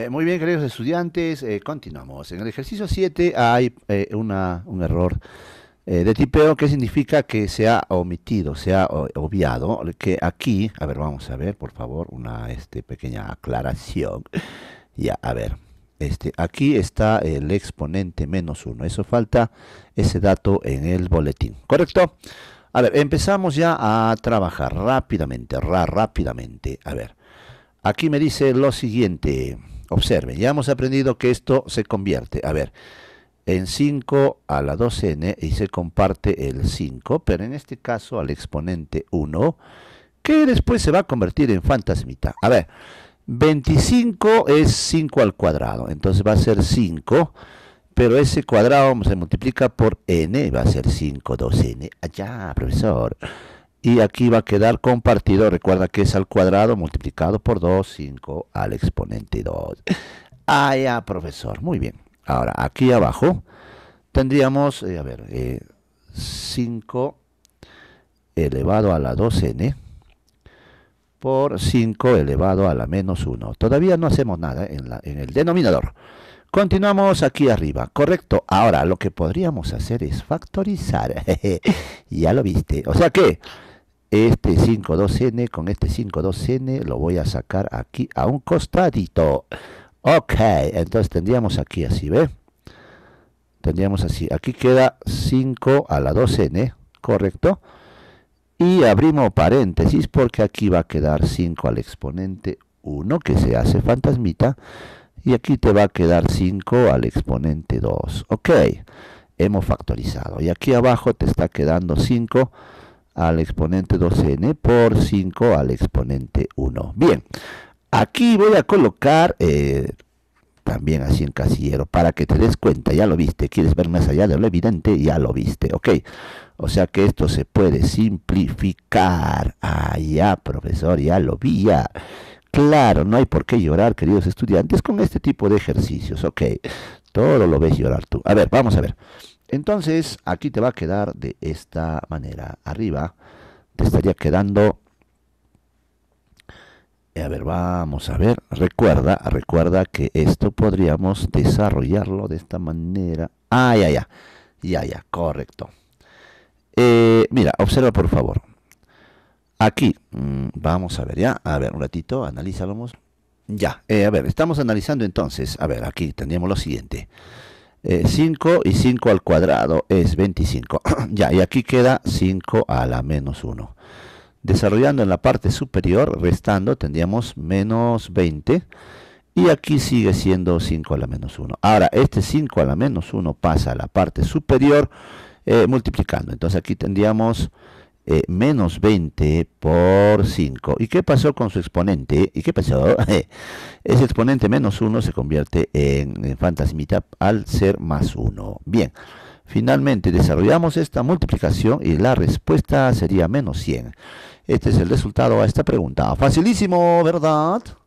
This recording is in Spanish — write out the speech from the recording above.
Eh, muy bien, queridos estudiantes, eh, continuamos. En el ejercicio 7 hay eh, un error de tipeo que significa que se ha omitido, se ha obviado, que aquí, a ver, vamos a ver, por favor, una este, pequeña aclaración. ya, a ver, este, aquí está el exponente menos 1, eso falta ese dato en el boletín, ¿correcto? A ver, empezamos ya a trabajar rápidamente, rápidamente. A ver, aquí me dice lo siguiente. Observen, ya hemos aprendido que esto se convierte, a ver, en 5 a la 2n y se comparte el 5, pero en este caso al exponente 1, que después se va a convertir en fantasmita. A ver, 25 es 5 al cuadrado, entonces va a ser 5, pero ese cuadrado se multiplica por n, va a ser 5, 2n. Allá, profesor y aquí va a quedar compartido. Recuerda que es al cuadrado multiplicado por 2, 5 al exponente 2. Ah, ya, profesor. Muy bien. Ahora, aquí abajo tendríamos, eh, a ver, 5 eh, elevado a la 2n por 5 elevado a la menos 1. Todavía no hacemos nada en, en el denominador. Continuamos aquí arriba, ¿correcto? Ahora lo que podríamos hacer es factorizar. ya lo viste. O sea que este 52N, con este 52N lo voy a sacar aquí a un costadito. Ok, entonces tendríamos aquí así, ve, Tendríamos así, aquí queda 5 a la 2N, ¿correcto? Y abrimos paréntesis porque aquí va a quedar 5 al exponente 1, que se hace fantasmita, y aquí te va a quedar 5 al exponente 2. Ok, hemos factorizado. Y aquí abajo te está quedando 5 al exponente 2n por 5 al exponente 1. Bien, aquí voy a colocar... Eh, también así en casillero, para que te des cuenta, ya lo viste, quieres ver más allá de lo evidente, ya lo viste, ok. O sea que esto se puede simplificar. Ah, ya, profesor, ya lo vi, Claro, no hay por qué llorar, queridos estudiantes, con este tipo de ejercicios, ok. Todo lo ves llorar tú. A ver, vamos a ver. Entonces, aquí te va a quedar de esta manera. Arriba te estaría quedando... Eh, a ver, vamos a ver. Recuerda, recuerda que esto podríamos desarrollarlo de esta manera. Ah, ya, ya. Ya, ya, correcto. Eh, mira, observa por favor. Aquí, mm, vamos a ver ya. A ver, un ratito, analízalo. Ya, eh, a ver, estamos analizando entonces. A ver, aquí tendríamos lo siguiente. 5 eh, y 5 al cuadrado es 25. ya, y aquí queda 5 a la menos 1. Desarrollando en la parte superior, restando, tendríamos menos 20. Y aquí sigue siendo 5 a la menos 1. Ahora, este 5 a la menos 1 pasa a la parte superior eh, multiplicando. Entonces aquí tendríamos eh, menos 20 por 5. ¿Y qué pasó con su exponente? ¿Y qué pasó? Ese exponente menos 1 se convierte en, en fantasmita al ser más 1. Bien, finalmente desarrollamos esta multiplicación y la respuesta sería menos 100. Este es el resultado a esta pregunta. Facilísimo, ¿verdad?